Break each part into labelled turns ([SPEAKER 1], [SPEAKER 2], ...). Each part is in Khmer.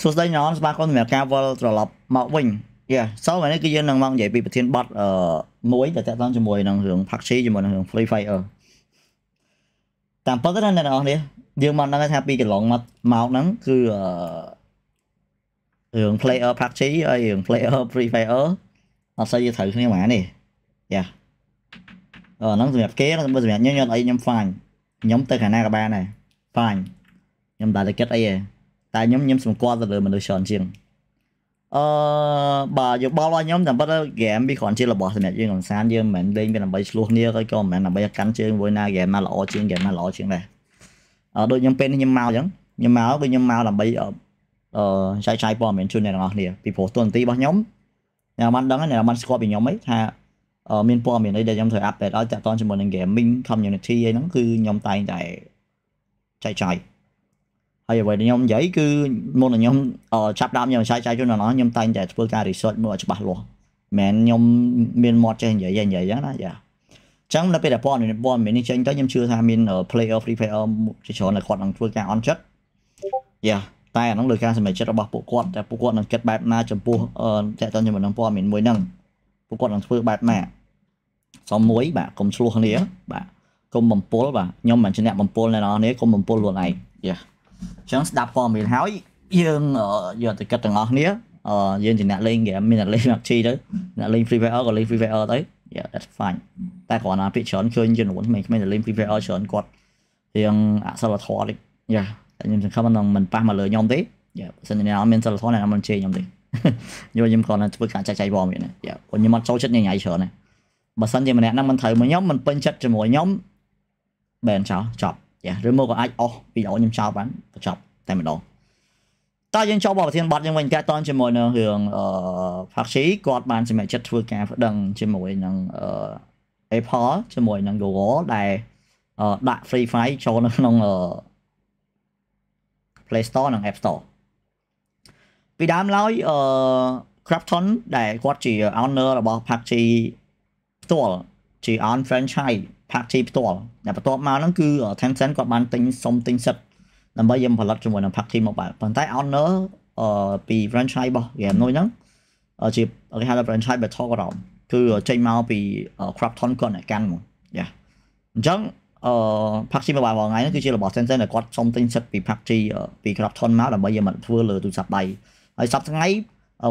[SPEAKER 1] សួស្តីអ្នកនរស្វាគមន៍សម្រាប់ការវិលត្រឡប់មកវិញយ៉ាសូមនេះគឺយើងនឹងមកនិយាយពីប្រធានបទអឺមួយដែលតាក់ទងជាមួយនឹងរឿង PUBG ជាមួយនឹងរឿង Free Fire តាមពិតណាស់អ្នកនរនេះយើងមកដឹងថាពីកន្លងមកមកហ្នឹងគឺអឺរឿង Player PUBG ហើយរឿង Player Free Fire អត់សូវជាត្រូវគ្នាហ្មងនេះយ៉ាអឺហ្នឹងសម្រាប់គេសម្រាប់ខ្ញុំខ្ញុំអត់អីខ្ញុំ fine ខ្ញុំទៅខាងណាក៏បានដែរ fine ខ្ញុំដាក់តែគិតអីឯងតែខ្ញុំខ្ញុំសម្គាល់ទៅលើមនុស្សច្រើនជាងអឺបាទយោបល់របស់ខ្ញុំតាមពិតទៅហ្គេមវាគ្រាន់ជារបស់សម្រាប់យើងកំសាន្តយើងមិនមែនលេងវាដើម្បីឆ្លោះគ្នាឬក៏មិនមែនដើម្បីកាន់ជើងមួយណាហ្គេមណាល្អជាងហ្គេមណាល្អជាងដែរអឺដូចខ្ញុំពេលនេះខ្ញុំមកអញ្ចឹងខ្ញុំមកគឺខ្ញុំមកដើម្បីអឺចែកចាយព័ត៌មានជូនអ្នកទាំងអស់គ្នាពីព្រោះទូនទីរបស់ខ្ញុំអ្នកបានដឹងហើយអ្នកបានស្គាល់ពីខ្ញុំហីថាមានព័ត៌មានអីដែលខ្ញុំត្រូវ update ឲ្យតាក់ទងជាមួយនឹង gaming community អីហ្នឹងគឺខ្ញុំតែងតែចែកចាយហើយអ្វីដែលខ្ញុំនិយាយគឺមុនខ្ញុំចាប់ដើមខ្ញុំចែកចែកជូនដល់ខ្ញុំតែងតែធ្វើការ research មើលឲ្យច្បាស់លាស់មិនខ្ញុំមានមាត់ចេះនិយាយតែនិយាយចឹងណាយ៉ាចឹងនៅពេលដែលព័ត៌មានព័ត៌មាននេះចេញទៅខ្ញុំជឿថាមាន player free player ជាច្រើនដែលគាត់នឹងធ្វើការអន់ចិត្តយ៉ាតែអានោះលើការសម្រេចចិត្តរបស់ពួកគាត់តែពួកគាត់នឹងគិតបែបណាចំពោះតេតតជាមួយនឹងព័ត៌មានមួយហ្នឹងពួកគាត់នឹងធ្វើបែបណាសំមួយបាទកុំឆ្លោះគ្នាបាទកុំបំពុលបាទខ្ញុំមិនជាអ្នកបំពុលអ្នកនរនេះកុំបំពុលខ្លួនឯងយ៉ាអញ្ចឹងស្ដាប់ព័ត៌មានហើយយើងយកទៅគិតទាំងអស់គ្នាយើងជាអ្នកលេងហ្គេមមានអ្នកលេង PUBG ទៅអ្នកលេង Free Fire ក៏លេង Free Fire ទៅ yeah that's fine តែគ្រាន់តែពាក្យច្រើនឃើញជំនួនក្មេងៗដែលលេង Free Fire ច្រើនគាត់រៀងអសិលធម៌តិច yeah តែខ្ញុំសង្ឃឹមថាមិនប៉ះមកលើខ្ញុំទេ yeah បើសិនជាអ្នកមានសិលធម៌អ្នកមិនជេរខ្ញុំទេយកខ្ញុំគ្រាន់តែធ្វើការចែកចាយព័ត៌មានទេ yeah ខ្ញុំអត់ចូលចិត្តញ៉ៃច្រើនទេបើសិនជាម្នាក់ហ្នឹងមិនត្រូវមកខ្ញុំមិនពេញចិត្តជាមួយខ្ញុំបែនចោលចប់ចាឬមកក៏អាចអស់វីដេអូខ្ញុំចោលបានបញ្ចប់តែម្ដងតើយើងចូលបទប្រធានបទយើងវិញកាតនជាមួយនឹងរឿងអឺ Faxi គាត់បានសម្រេចចិត្តធ្វើការប្តឹងជាមួយនឹងអឺ Apple ជាមួយនឹង Google ដែលដាក់ Free Fire ចូលនៅក្នុង Play Store និង App Store ពីដើមឡើយអឺ Crafton ដែលគាត់ជា owner របស់ PUBG ផ្ទាល់ជា on franchise ផាកជីផ្ទាល់តែបន្ទាប់មកហ្នឹងគឺ Tencent គាត់បានទិញសុំទិញសិទ្ធដើម្បីយើងផលិតជាមួយនឹងផាកជីមកបាទប៉ុន្តែ Honor អឺពី franchise របស់ game នោះហ្នឹងជាគេហៅថា franchise Battle Ground គឺចេញមកពី Crafton គាត់ឯកាន់មកយ៉ាអញ្ចឹងអឺ PUBG Mobile របស់ថ្ងៃនេះគឺជារបស់ Tencent ដែលគាត់សុំទិញសិទ្ធពី PUBG ពី Crafton មកដើម្បីយកមកធ្វើលើទូរស័ព្ទដៃហើយសប្តាហ៍ថ្ងៃ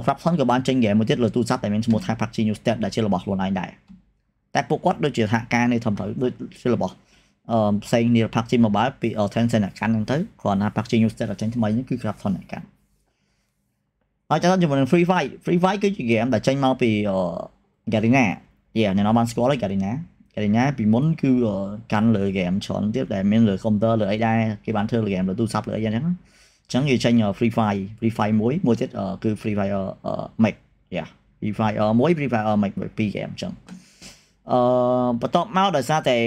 [SPEAKER 1] Crafton ក៏បានចេញហ្គេមមួយទៀតលើទូរស័ព្ទដែលមានឈ្មោះថា PUBG New State ដែលជារបស់ខ្លួនឯងដែរតែពួកគាត់ដូចជាសហការនៅត្រឹមត្រូវដូចជារបស់អឺផ្សេង Neil Packaging Mobile ពី Tencent កាន់ហ្នឹងទៅគ្រាន់តែ Packaging New State ចេញថ្មីហ្នឹងគឺ Grafton កាន់ហើយចាំជាមួយនឹង Free Fight Free Fight គឺជា game ដែលចេញមកពី Garena យេអ្នកនរបានស្គាល់ហើយ Garena Garena ពីមុនគឺកាន់លើ game ច្រើនទៀតដែលមានលើ computer លើអីដែរគេបានធ្វើលើ game លើទូរស័ព្ទលើអីយ៉ាងហ្នឹងអញ្ចឹងវាចេញ Free Fight Free Fight មួយមួយទៀតគឺ Free Fire Max យេ Free Fire 1 Free Fire Max 2 game អញ្ចឹងអឺបន្ទាប់មកដោយសារតែ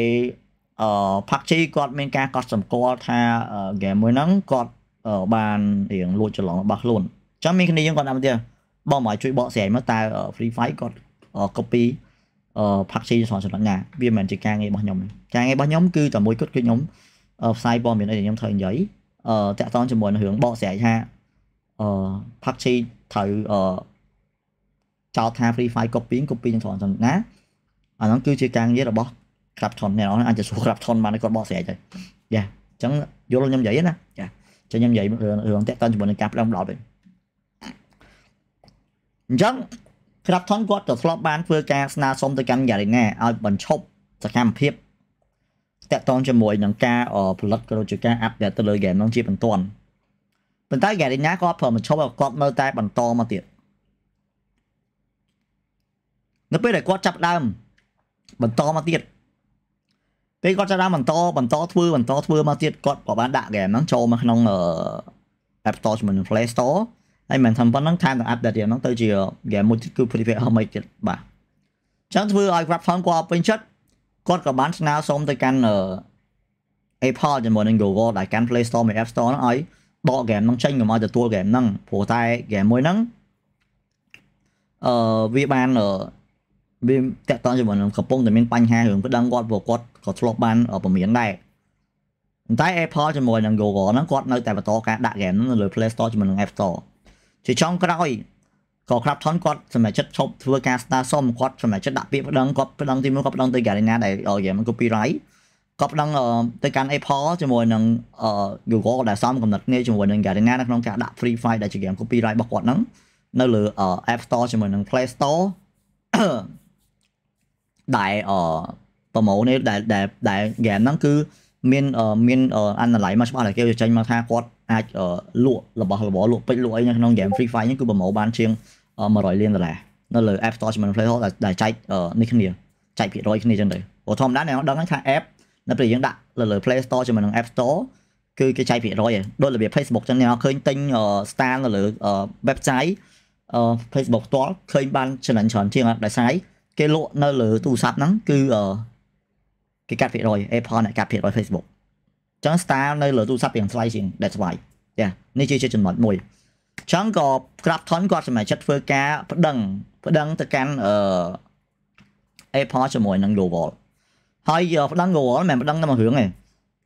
[SPEAKER 1] អឺ PUBG គាត់មានការកត់សម្គាល់ថា game មួយហ្នឹងគាត់បានរៀងលួចច្រឡំរបស់ខ្លួនចាំមានគ្នាយើងគាត់ដាក់មកទៀតបងមកជួយបកស្រាយមកតើ Free Fire គាត់ copy អឺ PUBG ស្រាល់ចំណុចណាវាមិនមែនជាការងាររបស់ខ្ញុំការងាររបស់ខ្ញុំគឺតែមួយគត់គឺខ្ញុំផ្សាយព័ត៌មានអីដែលខ្ញុំត្រូវនិយាយអឺតាក់ទងជាមួយនឹងរឿងបកស្រាយថាអឺ PUBG ត្រូវអឺចោទថា Free Fire copy copy ស្រាល់ចំណុចណាអាហ្នឹងគឺជាការងាររបស់ Clapton អ្នកនរអាចទៅសួរ Clapton បានគាត់បកស្រាយទៅយ៉ាអញ្ចឹងយល់ខ្ញុំនិយាយណាចាចឹងខ្ញុំនិយាយរឿងតាក់ទងជាមួយនឹងការផ្ដំដោតវិញអញ្ចឹង Clapton គាត់ទៅធ្លាប់បានធ្វើការស្នើសុំទៅកាន់ Garena ឲ្យបញ្ឈប់សកម្មភាពតាក់ទងជាមួយនឹងការផលិតក៏ដូចជាការអាប់ដេតទៅលើ game នោះជាបន្ទាន់ប៉ុន្តែ Garena គាត់ព្រមបញ្ឈប់ឲ្យគាត់នៅតែបន្តមកទៀតនៅពេលដែលគាត់ចាប់ដើមបន្តមកទៀតពេលគាត់ចាប់ដើមបន្តបន្តធ្វើបន្តធ្វើមកទៀតគាត់ក៏បានដាក់ game ហ្នឹងចូលមកក្នុង App Store ជាមួយនឹង Play Store ហើយមិនថាប៉ុណ្ណឹងថែមទាំង update ទៀតហ្នឹងទៅជា game មួយទៀតគឺ Private Army ទៀតបាទអញ្ចឹងធ្វើឲ្យ Grab Phone គាត់ពេញចិត្តគាត់ក៏បានស្នើសុំទៅកាន់ Apple ជាមួយនឹង Google ដែលកាន់ Play Store និង App Store ហ្នឹងឲ្យដក game ហ្នឹងចេញកុំឲ្យទទួល game ហ្នឹងព្រោះតែ game មួយហ្នឹងអឺវាបានវាតកតងជាមួយនឹងកំពុងតែមានបញ្ហារឿងប្តឹងគាត់ព្រោះគាត់ក៏ធ្លាប់បានពលមានដែរប៉ុន្តែ Apple ជាមួយនឹង Google ហ្នឹងគាត់នៅតែបន្តការដាក់ game នៅលើ Play Store ជាមួយនឹង App Store ជាចុងក្រោយក៏ Clapton គាត់សម្រេចចិត្តឈប់ធ្វើការស្នើសុំគាត់សម្រេចចិត្តដាក់ពាក្យប្តឹងគាត់ប្តឹងទីមួយគាត់ប្តឹងទៅ Garena ដែល game copyright គាត់ប្តឹងទៅកាន់ Apple ជាមួយនឹង Google ដែលសមកំណត់គ្នាជាមួយនឹង Garena នៅក្នុងការដាក់ Free Fire ដែលជា game copyright របស់គាត់ហ្នឹងនៅលើ App Store ជាមួយនឹង Play Store ដែលប្រម៉ូនេះដែលដែលដែល game ហ្នឹងគឺមានមានអនឡាញមកច្បាស់តែគេចេញមកថាគាត់អាចលក់របស់របរលក់ពេជ្រលក់អីនៅក្នុង game Free Fire ហ្នឹងគឺប្រម៉ូបានជាង100លានដុល្លារនៅលើ App Store ជាមួយ Play Store ដែលចែកនេះគ្នាចែកភាគរយគ្នាចឹងទៅព្រោះធម្មតាអ្នកដឹងថា app នៅពេលយើងដាក់លើ Play Store ជាមួយនឹង App Store គឺគេចែកភាគរយដូចរបៀប Facebook ចឹងអ្នកឃើញទិញ star នៅលើ website Facebook ផ្ទាល់ឃើញបានចំណេញច្រើនជាងដោយសារគេលក់នៅលើទូរស័ព្ទហ្នឹងគឺគេកាត់ភាគរយ Apple អ្នកកាត់ភាគរយ Facebook អញ្ចឹង style នៅលើទូរស័ព្ទវាថ្លៃជាង that's why ចានេះជាចំណុចមួយអញ្ចឹងក៏ Grafton គាត់សម្រេចចិត្តធ្វើការប្តឹង ប្តឹង ទៅកាន់អឺ Apple ជាមួយនឹង Google ហើយប្តឹង Google មិនមែន ប្តឹងតែមួយរឿងទេ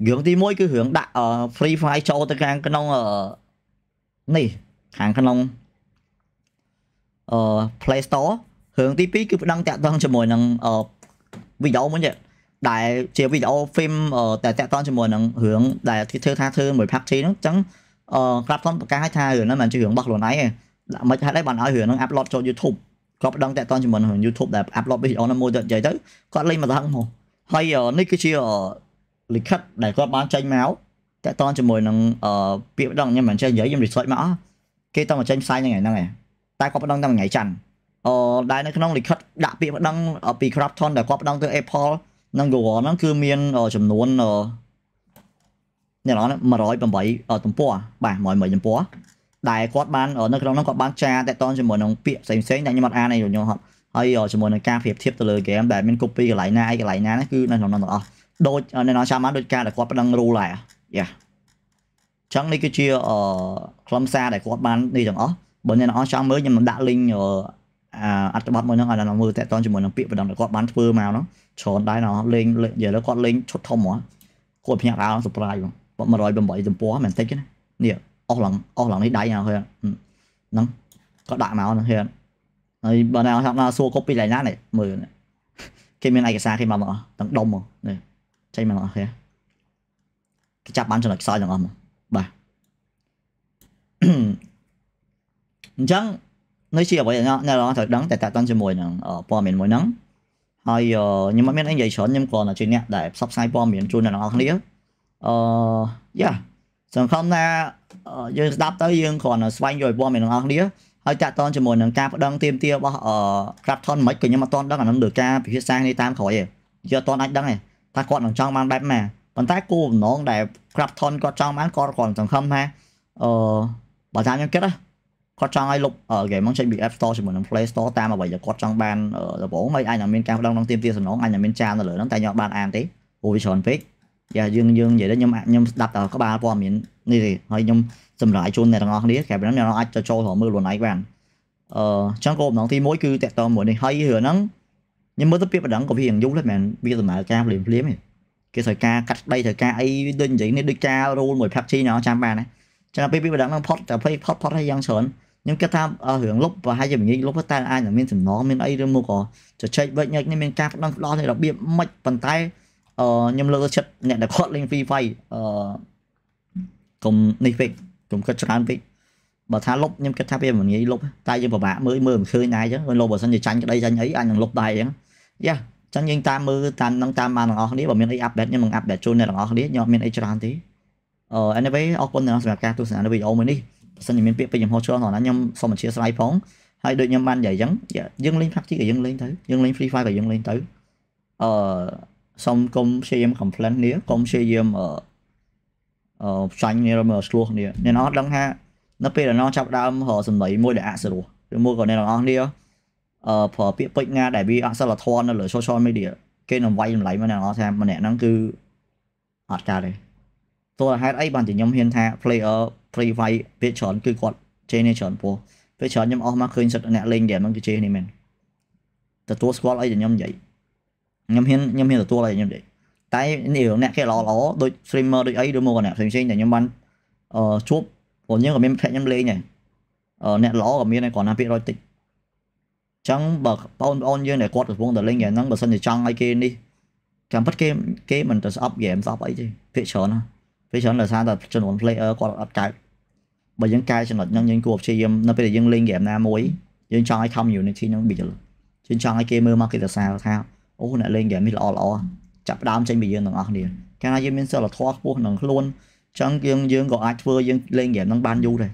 [SPEAKER 1] រឿងទី1គឺរឿងដាក់ Free Fire ចូលទៅខាងក្នុងនេះខាងក្នុងអឺ Play Store រឿងទី2គឺប្តឹងតាក់ទងជាមួយនឹងវីដេអូមួយទៀតដែលជាវីដេអូហ្វីមតែតាក់ទងជាមួយនឹងរឿងដែលគេធ្វើថាធ្វើមួយ factory ហ្នឹងអញ្ចឹងអឺក្រាប់ថនប្រកាសឲ្យថារឿងហ្នឹងមិនជារឿងរបស់ខ្លួនឯងទេដាក់មិនហេតុអីបានឲ្យរឿងហ្នឹង upload ចូល YouTube គាត់ប្តឹងតាក់ទងជាមួយនឹង YouTube ដែល upload វីដេអូហ្នឹងមួយទៅនិយាយទៅគាត់លេងមកដល់មកហើយនេះគឺជាលិខិតដែលគាត់បានចេញមកតាក់ទងជាមួយនឹងអឺពាក្យប្តឹងខ្ញុំមិនចេះនិយាយខ្ញុំ research មកអស់គេតមកចេញផ្សាយថ្ងៃហ្នឹងឯងតែគាត់ប្តឹងតែថ្ងៃច័ន្ទអឺដែលនៅក្នុងលិខិតដាក់ពាក្យប្តឹង ពី Krafton ដែលគាត់ប្តឹងទៅ Apple និង Google ហ្នឹងគឺមានចំនួនអ្នកនរ108ទំព័របាទ108ទំព័រដែលគាត់បាននៅក្នុងហ្នឹងគាត់បានចាតេតនជាមួយនឹងពាក្យផ្សេងផ្សេងដែលខ្ញុំអត់អានឯងខ្ញុំហត់ហើយជាមួយនឹងការប្រៀបធៀបទៅលើ game ដែលមាន copy កន្លែងណាឯកន្លែងណាហ្នឹងគឺនៅក្នុងហ្នឹងទាំងអស់ដូចអ្នកនរចាំបានដូចការដែលគាត់ប្តឹង rule ដែរយ៉ាចឹងនេះគឺជាអឺខ្លឹមសារដែលគាត់បាននេះទាំងអស់បើអ្នកនរចង់មើលខ្ញុំនឹងដាក់ link អត្ថបទមួយហ្នឹងឲ្យដល់មើលតកតងជាមួយនឹងពាក្យបណ្ដឹងដែលគាត់បានធ្វើមកហ្នឹងច្រើនដែរណោះលេងនិយាយលើគាត់លេងឈុតធំហ្មងគាត់ភ្ញាក់ដល់ surprise បង108ទំព័រមែនតិចណានេះអស់ឡងអស់ឡងនេះដៃហ្នឹងហ្នឹងគាត់ដាក់មកហ្នឹងហើយបើណាថាសួរគប់ពីកន្លែងណានេះមើលគេមានឯកសារគេមកមកទាំងដុំហ្មងនេះចេញមកអស់គេចាប់បានចំណុចខ្សោយទាំងអស់ហ្មងបាទអញ្ចឹងនៅជាអ្វីដែលអ្នករាល់ត្រូវដឹងតែតាក់ទងជាមួយនឹងព័ត៌មានមួយហ្នឹងហើយខ្ញុំអត់មានអីនិយាយច្រើនខ្ញុំគ្រាន់តែជាអ្នកដែលផ្សព្វផ្សាយព័ត៌មានជូនដល់អ្នកនរគ្នាអឺយ៉ាសង្ឃឹមថាយើងស្ដាប់ទៅយើងគ្រាន់តែស្វែងយល់ព័ត៌មានដល់អ្នកនរគ្នាហើយតាក់ទងជាមួយនឹងការប្តឹងទាមទាររបស់អឺ Krafton មិនក៏ខ្ញុំអត់ទាន់ដឹងអានឹងលើការពិភាក្សានេះតាមក្រោយទេយើងអត់ទាន់អាចដឹងទេថាគាត់នឹងចង់បានបែបណាប៉ុន្តែគោលបំណងដែល Krafton គាត់ចង់បានគាត់គ្រាន់តែសង្ឃឹមថាអឺបើតាមខ្ញុំគិតណាគាត់ចង់ឲ្យលុបហ្គេមហ្នឹងចេញពី App Store ជាមួយនឹង Play Store តាមអ្វីដែលគាត់ចង់បានដំបូងហើយអាចនឹងមានការផ្ដងក្នុងទៀមទាសំណងអាចនឹងមានចាននៅលើហ្នឹងតែខ្ញុំអត់បានអានទេព្រោះវាច្រើនពេកយ៉ាយើងយើងនិយាយទៅខ្ញុំខ្ញុំស្ដាប់តែក្បាលព័ត៌មាននេះទេហើយខ្ញុំសម្រាប់ជូនអ្នកទាំងអស់គ្នាក្រែពីហ្នឹងខ្ញុំអាចចូលរកមើលខ្លួនឯងបានអឺចឹងគោលបំណងទី1គឺតកតមួយនេះហើយរឿងហ្នឹងខ្ញុំមើលទៅពាក្យបណ្ដឹងក៏វាយ៉ាងយូរដែរមែនវាដំណើរការភ្លាមភ្លាមទេគេត្រូវការកាត់ដីត្រូវការអីដូចនិយាយនេះដូចការរូលមួយ PUBG ខ្ញុំចាំបានណាចឹងពេលពីបណ្ដឹងហ្នឹងផុតតែផុតផុតហើយយ៉ាងច្រើនខ្ញុំគិតថារឿងលុបប្រហែលជាងាយលុបតែអាចនឹងមានសំណងមានអីឬមកក៏ជជែកវិច្ចញិចនេះមានការផ្ដំផ្ដោនេះរបៀបមិនប៉ុន្តែអឺខ្ញុំលើកទៅចិត្តអ្នកដែលគាត់លេង Free Fire អឺកុំនេះពេកកុំគិតច្រើនពេកបើថាលុបខ្ញុំគិតថាវាមិនងាយលុបតែយើងពិបាកមើលមើលមិនឃើញដែរអញ្ចឹងលុបបើសិនជាចាញ់ក្តីចាញ់អីអាចនឹងលុបដែរអញ្ចឹងយ៉ាចឹងយើងតាមមើលតាមនឹងតាមបានទាំងអស់គ្នាបើមានអីអាប់ដេតខ្ញុំនឹងអាប់ដេតជូនអ្នកទាំងអស់គ្នាខ្ញុំអត់មានអីច្រើនទេអឺ anyway អរគុណអ្នកសម្រាប់ការទស្សនានៅវីដេអូមួយនេះបើសិនជាមានពាក្យពេចន៍ចំហឆ្លងដល់ណាខ្ញុំសូមអធិស្ឋានផងហើយដូចខ្ញុំបាននិយាយអញ្ចឹងយើងលេង PUBG ក៏យើងលេងទៅយើងលេង Free Fire ក៏យើងលេងទៅអឺសូមកុំព្យាយាម complain នេះកុំព្យាយាមអឺអឺចាញ់នេះឬមកឆ្លោះនេះអ្នកនរដឹងថានៅពេលដែលនរចាប់ដើមរកសម្ដីមួយដែលអសុរោះឬមួយក៏អ្នកនរអស់នេះអឺប្រើពាក្យពេចន៍ណាដែលវាអសិលធម៌នៅលើ social media គេនឹងវាយចម្លៃមកអ្នកនរថាម្នាក់ហ្នឹងគឺអត់កើតទេតើហេតុអីបានជាខ្ញុំហ៊ានថា player ត្រីវាយពាក្យច្រើនគឺគាត់ចេះនេះច្រើនពោះពេលច្រើនខ្ញុំអស់មកឃើញសិតអ្នកលេងហ្គេមហ្នឹងគឺចេះនេះមែនទទួលស្គាល់អីដែលខ្ញុំនិយាយខ្ញុំហ៊ានខ្ញុំហ៊ានទទួលអីខ្ញុំនិយាយតែនេះអ្នកគេល្អល្អដូច streamer ដូចអីឬមកអ្នកផ្សេងផ្សេងតែខ្ញុំបានអឺជួបព្រោះខ្ញុំក៏មានភ័ក្រខ្ញុំលេងដែរអឺអ្នកល្អក៏មានដែរគ្រាន់តែពាក្យរយតិចអញ្ចឹងបើបងប្អូនយើងដែលគាត់កំពុងតែលេងហ្គេមហ្នឹងបើសិនជាចង់ឲ្យគេនេះចាំពិតគេគេមិនទៅស្អប់ហ្គេមស្អប់អីទេភាគច្រើនណាភាគច្រើនដោយសារតែចំនួន player គាត់អត់កើតបើយើងកែចំណុចហ្នឹងយើងគួរព្យាយាមនៅពេលដែលយើងលេងហ្គេមណាមួយយើងចង់ឲ្យ community ហ្នឹង build យើងចង់ឲ្យគេមើលមកគេសរសើរថាអូអ្នកលេងហ្គេមនេះល្អល្អចាប់ដើមចេញពីយើងទាំងអស់គ្នាកាលណាយើងមានសិលធម៌ខ្ពស់ក្នុងខ្លួនអញ្ចឹងយើងយើងក៏អាចធ្វើយើងលេងហ្គេមហ្នឹងបានយូរដែរ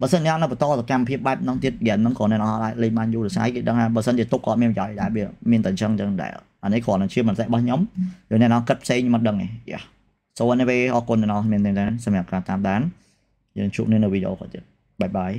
[SPEAKER 1] បើសិនអ្នកនៅបន្តសកម្មភាពបែបហ្នឹងទៀតហ្គេមហ្នឹងក៏នៅអាចលេងបានយូរដែរគេដឹងថាបើសិនជាទុកក៏មានប្រយោជន៍ដែរវាមានតែអញ្ចឹងអញ្ចឹងដែរអានេះគ្រាន់តែជាមិនសេះរបស់ខ្ញុំយើងអ្នកណាគិតផ្សេងមិនដឹងទេ yeah so anyway អរគុណដល់អ្នកមានទាំងសម្រាប់ការតាមដានយើងជួបគ្នានៅវីដេអូក្រោយទៀតបាយបាយ